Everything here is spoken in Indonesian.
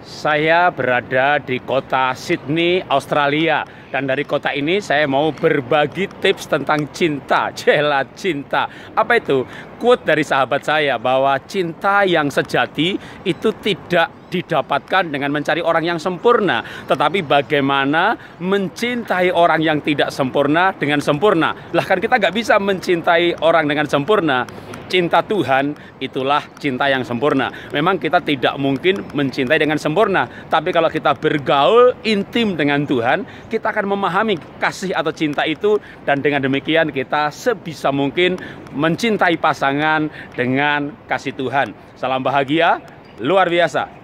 Saya berada di kota Sydney, Australia Dan dari kota ini saya mau berbagi tips tentang cinta Jela cinta Apa itu? Quote dari sahabat saya bahwa cinta yang sejati itu tidak didapatkan dengan mencari orang yang sempurna Tetapi bagaimana mencintai orang yang tidak sempurna dengan sempurna Lah kan kita nggak bisa mencintai orang dengan sempurna cinta Tuhan itulah cinta yang sempurna. Memang kita tidak mungkin mencintai dengan sempurna, tapi kalau kita bergaul intim dengan Tuhan, kita akan memahami kasih atau cinta itu dan dengan demikian kita sebisa mungkin mencintai pasangan dengan kasih Tuhan. Salam bahagia luar biasa.